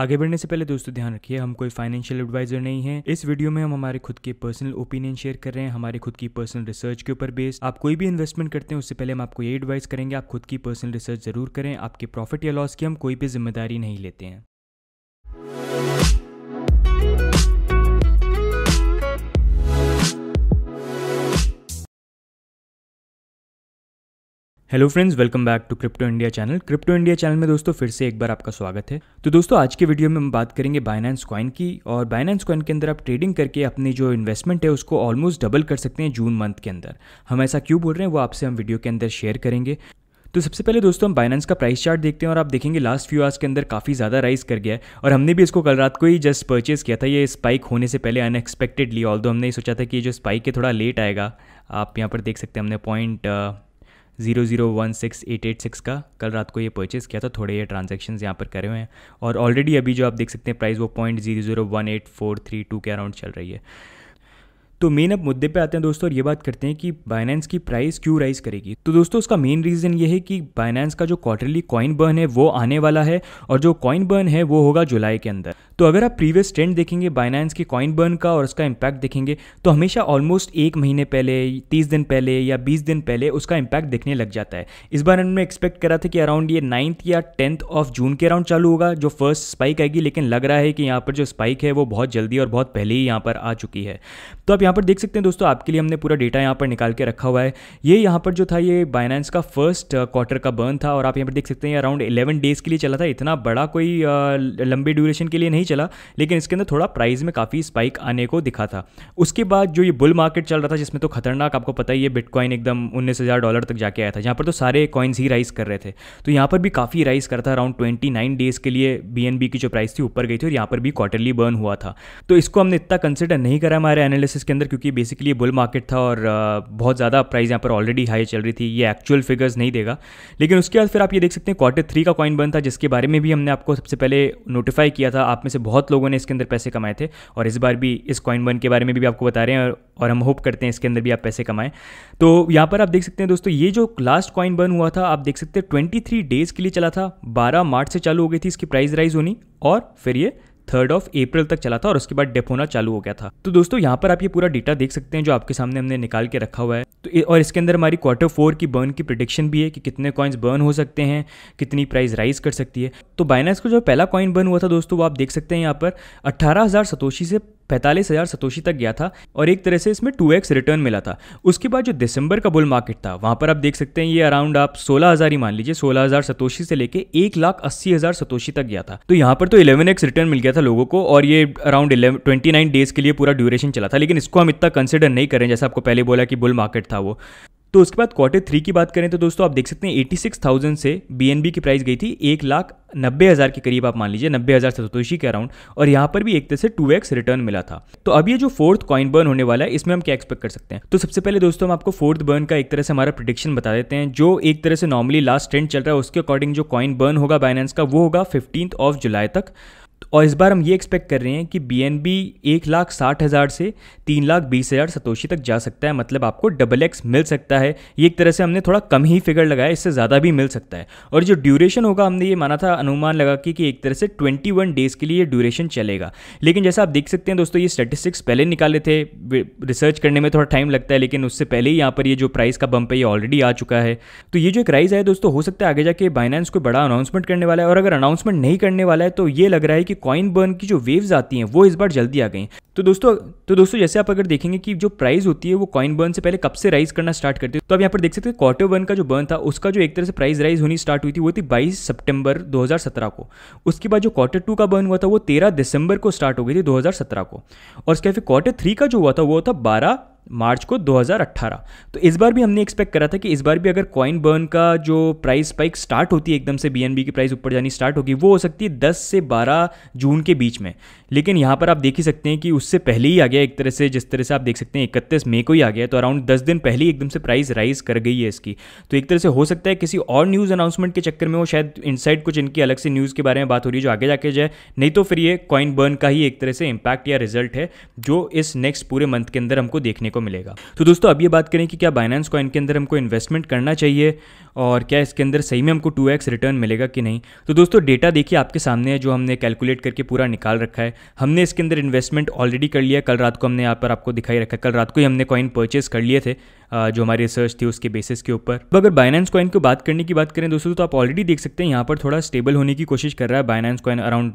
आगे बढ़ने से पहले दोस्तों ध्यान रखिए हम कोई फाइनेंशियल एडवाइजर नहीं है इस वीडियो में हम हमारे खुद के पर्सनल ओपिनियन शेयर कर रहे हैं हमारे खुद की पर्सनल रिसर्च के ऊपर बेस्ड आप कोई भी इन्वेस्टमेंट करते हैं उससे पहले हम आपको ये एडवाइस करेंगे आप खुद की पर्सनल रिसर्च जरूर करें आपके प्रॉफिट या लॉस की हम कोई भी जिम्मेदारी नहीं लेते हैं hello friends welcome back to crypto India channel crypto India channel में दोस्तों फिर से एक बार आपका स्वागत है तो दोस्तों आज के वीडियो में हम बात करेंगे बाइनेंस कॉइन की और बाइनेंस कॉइन के अंदर आप ट्रेडिंग करके अपनी जो इन्वेस्टमेंट है उसको ऑलमोस्ट डबल कर सकते हैं जून मंथ के अंदर हम ऐसा क्यों बोल रहे हैं वो आपसे हम वीडियो के अंदर शेयर करेंगे तो सबसे पहले दोस्तों हम बाइनेंस का प्राइस चार्ट देखते हैं और आप देखेंगे लास्ट फ्यू आवर्स के अंदर काफ़ी ज़्यादा राइज कर गया है और हमने भी इसको कल रात को ही जस्ट परचेज़ किया था ये स्पाइक होने से पहले अनएक्सपेक्टेडली ऑल हमने सोचा था कि ये जो स्पाइक है थोड़ा लेट आएगा आप यहाँ पर देख सकते हैं हमने point zero zero one six eight eight six का कल रात को ये परचेज़ किया था थोड़े ये ट्रांजेक्शन यहाँ पर करे हुए हैं और ऑलरेडी अभी जो आप देख सकते हैं प्राइस वो point zero zero one eight four three two के अराउंड चल रही है तो मेन अब मुद्दे पे आते हैं दोस्तों और ये बात करते हैं कि बाइनेंस की प्राइस क्यों राइज करेगी तो दोस्तों उसका मेन रीज़न ये है कि बाइनेंस का जो क्वार्टरली कॉइन बर्न है वो आने वाला है और जो कॉइन बर्न है वो होगा जुलाई के अंदर तो अगर आप प्रीवियस ट्रेंड देखेंगे बाइनेंस के कॉइन बर्न का और उसका इम्पैक्ट देखेंगे तो हमेशा ऑलमोस्ट एक महीने पहले तीस दिन पहले या बीस दिन पहले उसका इम्पैक्ट देखने लग जाता है इस बार हमने एक्सपेक्ट करा था कि अराउंड ये नाइन्थ या टेंथ ऑफ जून के अराउंड चालू होगा जो फर्स्ट स्पाइक आएगी लेकिन लग रहा है कि यहाँ पर जो स्पाइक है वो बहुत जल्दी और बहुत पहले ही यहाँ पर आ चुकी है तो आप यहाँ पर देख सकते हैं दोस्तों आपके लिए हमने पूरा डेटा यहाँ पर निकाल के रखा हुआ है ये यहाँ पर जो था ये बाइनेंस का फर्स्ट क्वार्टर uh, का बर्न था और आप यहाँ पर देख सकते हैं अराउंड इलेवन डेज के लिए चला था इतना बड़ा कोई uh, लंबे ड्यूरेशन के लिए नहीं चला लेकिन इसके अंदर थोड़ा प्राइस में काफ़ी स्पाइक आने को दिखा था उसके बाद जो ये बुल मार्केट चल रहा था जिसमें तो खतरनाक आपको पता ही है बिटकॉइन एकदम उन्नीस हज़ार डॉलर तक जाके आया था जहाँ पर तो सारे कॉइन्स ही राइस कर रहे थे तो यहाँ पर भी काफ़ी राइस कर था अराउंड ट्वेंटी नाइन डेज़ के लिए बी की जो प्राइस थी ऊपर गई थी और यहाँ पर भी क्वार्टरली बर्न हुआ था तो इसको हमने इतना कंसिडर नहीं करा हमारे एनालिसिस के अंदर अंदर क्योंकि बेसिकली ये बुल मार्केट था और बहुत ज़्यादा प्राइस यहाँ पर ऑलरेडी हाई चल रही थी ये एक्चुअल फिगर्स नहीं देगा लेकिन उसके बाद फिर आप ये देख सकते हैं क्वार्टर थ्री का कॉइन बन था जिसके बारे में भी हमने आपको सबसे पहले नोटिफाई किया था आप में से बहुत लोगों ने इसके अंदर पैसे कमाए थे और इस बार भी इस कॉइन बन के बारे में भी आपको बता रहे हैं और हम होप करते हैं इसके अंदर भी आप पैसे कमाएं तो यहाँ पर आप देख सकते हैं दोस्तों ये जो लास्ट कॉइन बर्न हुआ था आप देख सकते हैं 23 डेज़ के लिए चला था 12 मार्च से चालू हो गई थी इसकी प्राइस राइज होनी और फिर ये थर्ड ऑफ अप्रैल तक चला था और उसके बाद डेप होना चालू हो गया था तो दोस्तों यहाँ पर आप ये पूरा डेटा देख सकते हैं जो आपके सामने हमने निकाल के रखा हुआ है तो और इसके अंदर हमारी क्वार्टर फोर की बर्न की प्रोडिक्शन भी है कि कितने कॉइन्स बर्न हो सकते हैं कितनी प्राइस राइज कर सकती है तो बाइनास का जो पहला कॉइन बर्न हुआ था दोस्तों वो आप देख सकते हैं यहाँ पर अट्ठारह हज़ार सतोशी से पैंतालीस हज़ार सतोशी तक गया था और एक तरह से इसमें टू एक्स रिटर्न मिला था उसके बाद जो दिसंबर का बुल मार्केट था वहां पर आप देख सकते हैं ये अराउंड आप सोलह हज़ार ही मान लीजिए सोलह हज़ार सतोशी से लेके एक लाख अस्सी हज़ार सतोशी तक गया था तो यहाँ पर तो इलेवन एक्स रिटर्न मिल गया था लोगों को और ये अराउंड ट्वेंटी नाइन डेज के लिए पूरा ड्यूरेशन चला था लेकिन इसको हम इतना कंसिडर नहीं करें जैसे आपको पहले बोला कि बुल मार्केट था वो तो उसके बाद क्वार्टर थ्री की बात करें तो दोस्तों आप देख सकते हैं सिक्स थाउजेंड से बी की प्राइस गई थी एक लाख नब्बे हज़ार के करीब आप मान लीजिए नब्बे हज़ार सतोशी के अराउंड और यहाँ पर भी एक तरह से टू एक्स रिटर्न मिला था तो अब ये जो फोर्थ कॉइन बर्न होने वाला है इसमें हम क्या एक्सपेक्ट कर सकते हैं तो सबसे पहले दोस्तों हम आपको फोर्थ बर्न का एक तरह से हमारा प्रिडिक्शन बता देते हैं जो एक तरह से नॉर्मली लास्ट ट्रेंड चल रहा है उसके अकॉर्डिंग जो कॉइन बर्न होगा बाइनेंस का वो होगा फिफ्टींथ ऑफ जुलाई तक और इस बार हम ये एक्सपेक्ट कर रहे हैं कि बी एन बी एक लाख साठ हज़ार से तीन लाख बीस हज़ार सतोशी तक जा सकता है मतलब आपको डबल एक्स मिल सकता है ये एक तरह से हमने थोड़ा कम ही फिगर लगाया इससे ज़्यादा भी मिल सकता है और जो ड्यूरेशन होगा हमने ये माना था अनुमान लगा कि, कि एक तरह से ट्वेंटी वन डेज़ के लिए ये ड्यूरेशन चलेगा लेकिन जैसा आप देख सकते हैं दोस्तों ये स्टेटिस्टिक्स पहले निकाले थे रिसर्च करने में थोड़ा टाइम लगता है लेकिन उससे पहले ही यहाँ पर ये जो प्राइस का बम्प है ये ऑलरेडी आ चुका है तो ये जो एक राइज है दोस्तों हो सकता है आगे जाके बाइनेंस को बड़ा अनाउंसमेंट करने वाला है और अगर अनाउंसमेंट नहीं करने वाला है तो ये लग रहा है कि कि कॉइन बर्न की जो वेव्स आती हैं वो इस बार जल्दी आ गई तो दोस्तों तो दोस्तों जैसे आप अगर देखेंगे कि जो प्राइस होती है वो कॉइन बर्न से पहले कब से राइज करना स्टार्ट करती है तो आप यहाँ पर देख सकते हैं क्वार्टर वन का जो बर्न था उसका जो एक तरह से प्राइस राइज होनी स्टार्ट हुई थी वो थी बाईस सितंबर 2017 को उसके बाद जो क्वार्टर टू का बर्न हुआ था वो तेरह दिसंबर को स्टार्ट हो गई थी दो को और उसके बाद फिर क्वार्टर थ्री का जो हुआ था वो था बारह मार्च को 2018 तो इस बार भी हमने एक्सपेक्ट करा था कि इस बार भी अगर कॉइन बर्न का जो प्राइस स्पाइक स्टार्ट होती है एकदम से बीएनबी की प्राइस ऊपर जानी स्टार्ट होगी वो हो सकती है 10 से 12 जून के बीच में लेकिन यहाँ पर आप देख ही सकते हैं कि उससे पहले ही आ गया एक तरह से जिस तरह से आप देख सकते हैं इकतीस मई को ही आ गया तो अराउंड दस दिन पहले ही एकदम से प्राइस राइज कर गई है इसकी तो एक तरह से हो सकता है किसी और न्यूज़ अनाउंसमेंट के चक्कर में वो शायद इनसाइड कुछ इनकी अलग से न्यूज़ के बारे में बात हो रही है जो आगे जाके जाए नहीं तो फिर ये कॉइन बर्न का ही एक तरह से इम्पैक्ट या रिजल्ट है जो इस नेक्स्ट पूरे मंथ के अंदर हमको देखने को मिलेगा तो दोस्तों अब ये बात करें कि क्या बाइनेंस कॉइन के अंदर हमको इन्वेस्टमेंट करना चाहिए और क्या इसके अंदर सही में हमको टू एक्स रिटर्न मिलेगा कि नहीं तो दोस्तों डेटा देखिए आपके सामने है जो हमने कैलकुलेट करके पूरा निकाल रखा है हमने इसके अंदर इन्वेस्टमेंट ऑलरेडी कर लिया कल रात को हमने यहाँ पर आपको दिखाई रखा कल रात को ही हमने कॉइन परचेज कर लिए थे जो हमारी रिसर्च थी उसके बेसिस के ऊपर तो अगर बाइनेंस कॉइन को बात करने की बात करें दोस्तों तो आप ऑलरेडी देख सकते हैं यहाँ पर थोड़ा स्टेबल होने की कोशिश कर रहा है Binance coin around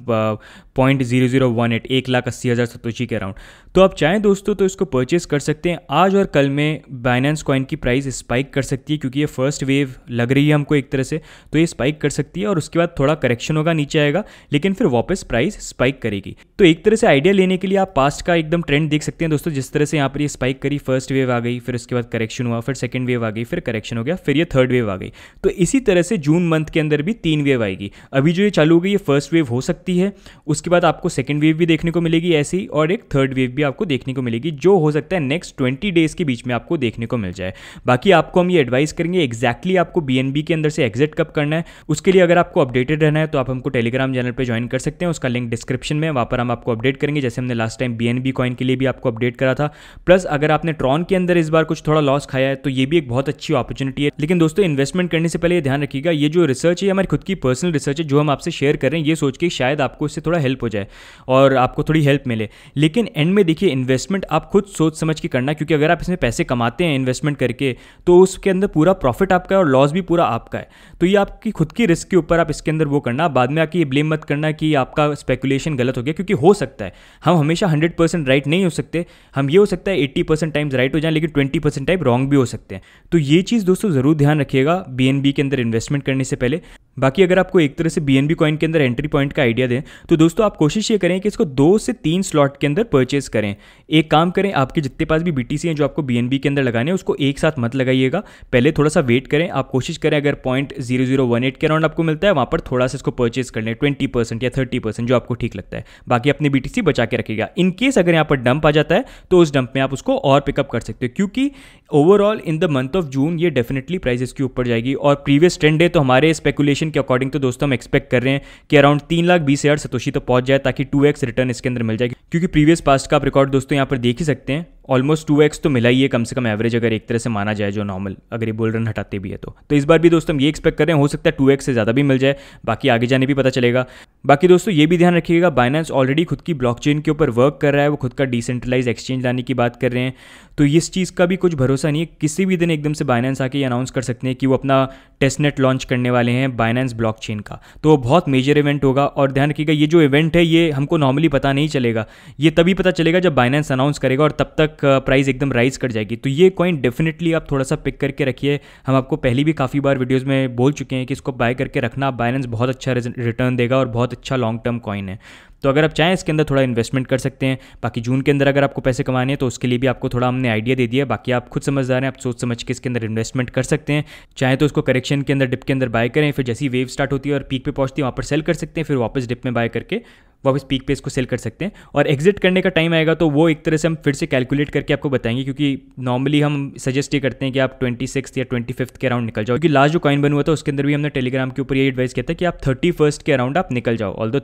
point zero zero one eight एक लाख अस्सी हज़ार सतोशी के अराउंड तो आप चाहें दोस्तों तो इसको परचेस कर सकते हैं आज और कल में बाइनेंस कॉइन की प्राइस स्पाइक कर सकती है क्योंकि ये फर्स्ट वेव लग रही है हमको एक तरह से तो ये स्पाइक कर सकती है और उसके बाद थोड़ा करेक्शन होगा नीचे आएगा लेकिन फिर वापस प्राइस स्पाइक करेगी तो एक तरह से आइडिया लेने के लिए आप पास्ट का एकदम ट्रेंड देख सकते हैं दोस्तों जिस तरह से यहाँ पर ये स्पाइक करी फर्स्ट वेव आ गई फिर उसके बाद करेक्शन करेक्शन हुआ फिर सेकेंड वेव आ गई फिर करेक्शन हो गया फिर ये थर्ड वेव आ गई तो इसी तरह से जून मंथ के अंदर भी तीन वेव आएगी अभी जो ये चालू होगी ये फर्स्ट वेव हो सकती है उसके बाद आपको सेकेंड वेव भी देखने को मिलेगी ऐसी और एक थर्ड वेव भी आपको देखने को मिलेगी जो हो सकता है नेक्स्ट ट्वेंटी डेज के बीच में आपको देखने को मिल जाए बाकी आपको हम ये एडवाइस करेंगे एक्जैक्टली आपको बी के अंदर से एग्जिट कब करना है उसके लिए अगर आपको अपडेटेड रहना है तो आप हमको टेलीग्राम चैनल पर ज्वाइन कर सकते हैं उसका लिंक डिस्क्रिप्शन में वहाँ पर हम आपको अपडेट करेंगे जैसे हमने लास्ट टाइम बी कॉइन के लिए भी आपको अपडेट करा था प्लस अगर आपने ट्रॉन के अंदर इस बार कुछ थोड़ा लॉस लॉस खाया है तो ये भी एक बहुत अच्छी अपॉर्चुनिटी है लेकिन दोस्तों इन्वेस्टमेंट करने से पहले ये ध्यान रखिएगा ये जो रिसर्च है हमारी खुद की पर्सनल रिसर्च है जो हम आपसे शेयर कर रहे हैं ये सोच के शायद आपको इससे थोड़ा हेल्प हो जाए और आपको थोड़ी हेल्प मिले लेकिन एंड में देखिए इन्वेस्टमेंट आप खुद सोच समझ के करना क्योंकि अगर आप इसमें पैसे कमाते हैं इन्वेस्टमेंट करके तो उसके अंदर पूरा प्रॉफिट आपका है और लॉस भी पूरा आपका है तो ये आपकी खुद की रिस्क के ऊपर आप इसके अंदर वो करना बाद में आके ये ब्लेम मत करना कि आपका स्पेकुलेशन गलत हो गया क्योंकि हो सकता है हम हमेशा हंड्रेड परसेंट राइट नहीं हो सकते हम ये हो सकता है एट्टी परसेंट टाइम्स राइट हो जाए लेकिन ट्वेंटी परसेंट टाइम रॉन्ग भी हो सकते हैं तो ये चीज़ दोस्तों ज़रूर ध्यान रखिएगा बी के अंदर इन्वेस्टमेंट करने से पहले बाकी अगर आपको एक तरह से बी एन कॉइन के अंदर एंट्री पॉइंट का आइडिया दें तो दोस्तों आप कोशिश ये करें कि इसको दो से तीन स्लॉट के अंदर परचेस करें एक काम करें आपके जितने पास भी बी हैं जो आपको बी के अंदर लगाने हैं उसको एक साथ मत लगाइएगा पहले थोड़ा सा वेट करें आप कोशिश करें अगर point zero zero one eight के अराउंड आपको मिलता है वहाँ पर थोड़ा सा इसको परचेज कर लें ट्वेंटी परसेंट या थर्टी परसेंट जो आपको ठीक लगता है बाकी अपनी बी बचा के रखेगा इनकेस अगर यहाँ पर डंप आ जाता है तो उस डंप में आप उसको और पिकअप कर सकते हो क्योंकि overall in the month of June ये डेफिनेटली प्राइस के ऊपर जाएगी और प्रीवियस ट्रेंड है तो हमारे स्पेकुलेशन वैल्यूएशन के अकॉर्डिंग तो दोस्तों हम एक्सपेक्ट कर रहे हैं कि अराउंड तीन लाख बीस हज़ार सतोशी तो पहुंच जाए ताकि टू एक्स रिटर्न इसके अंदर मिल जाए क्योंकि प्रीवियस पास्ट का आप रिकॉर्ड दोस्तों यहाँ पर देख ही सकते हैं ऑलमोस्ट टू एक्स तो मिला ही है कम से कम एवरेज अगर एक तरह से माना जाए जो नॉर्मल अगर ये बोल रन हटाते भी है तो तो इस बार भी दोस्तों हम ये एक्सपेक्ट कर रहे हैं हो सकता है टू एक्स से ज़्यादा भी मिल जाए बाकी आगे जाने भी पता चलेगा बाकी दोस्तों ये भी ध्यान रखिएगा बाइनेंस ऑलरेडी खुद की ब्लॉक के ऊपर वर्क कर रहा है वो खुद का डिसेंट्रलाइज एक्सचेंज लाने की बात कर रहे हैं तो इस चीज़ का भी कुछ भरोसा नहीं है किसी भी दिन एकदम से बाइनेंस आके अनाउंस कर सकते हैं कि वो अपना टेस्टनेट लॉन्च करने वाले हैं बाइनेंस ब्लॉकचेन का तो वो बहुत मेजर इवेंट होगा और ध्यान रखिएगा ये जो इवेंट है ये हमको नॉर्मली पता नहीं चलेगा ये तभी पता चलेगा जब बाइनेंस अनाउंस करेगा और तब तक तक प्राइस एकदम राइज कर जाएगी तो ये कॉइन डेफिनेटली आप थोड़ा सा पिक करके रखिए हम आपको पहले भी काफ़ी बार वीडियोज़ में बोल चुके हैं कि इसको बाय करके रखना बैलेंस बहुत अच्छा रिटर्न देगा और बहुत अच्छा लॉन्ग टर्म कॉइन है तो अगर आप चाहें इसके अंदर थोड़ा इन्वेस्टमेंट कर सकते हैं बाकी जून के अंदर अगर आपको पैसे कमाने हैं तो उसके लिए भी आपको थोड़ा हमने आइडिया दे दिया बाकी आप खुद समझदार हैं आप सोच समझ के इसके अंदर इन्वेस्टमेंट कर सकते हैं चाहे तो उसको करेक्शन के अंदर डिप के अंदर बाय करें फिर जैसी वेव स्टार्ट होती है और पीक पे पहुंचती है वहाँ पर सेल कर सकते हैं फिर वापस डिप में बाय करके वापस पीक पे इसको सेल कर सकते हैं और एग्जिट करने का टाइम आएगा तो वो एक तरह से हम फिर से कैलकुलेट करके आपको बताएंगे क्योंकि नॉर्मली हम सजेस्ट ये करते हैं कि आप ट्वेंटी सिक्स या ट्वेंटी फिफ्थ के अराउंड निकल जाओ क्योंकि लास्ट जो कॉइन बन हुआ था उसके अंदर भी हमने टेलीग्राम के ऊपर ये एडवाइस किया था कि आप थर्टी फर्स्ट के अराउंड आप निकल जाओ ऑल दो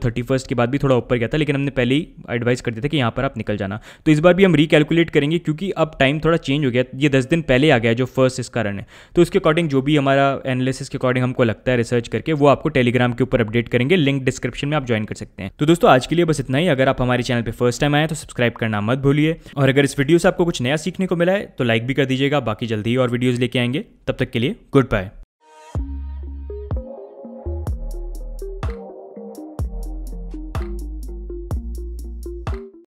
के बाद भी थोड़ा ऊपर गया था लेकिन हमने पहले ही एडवाइस कर दिया था कि यहाँ पर आप निकल जाना तो इस बार भी हम रिकैलकुलेट करेंगे क्योंकि अब टाइम थोड़ा चेंज हो गया ये दस दिन पहले आ गया जो फर्स्ट इस कारण है तो उसके अकॉर्डिंग जो भी हमारा एनालिसिस के अकॉर्डिंग हमको लगता है रिसर्च करके वो आपको टेलीग्राम के ऊपर अपडेट करेंगे लिंक डिस्क्रिप्शन में आप ज्वाइन कर सकते हैं तो दोस्तों दोस्तों आज के लिए बस इतना ही अगर आप हमारे चैनल पर फर्स्ट टाइम आए तो सब्सक्राइब करना मत भूलिए और अगर इस वीडियो से आपको कुछ नया सीखने को मिला है तो लाइक भी कर दीजिएगा बाकी जल्दी और वीडियोज़ लेके आएंगे तब तक के लिए गुड बाय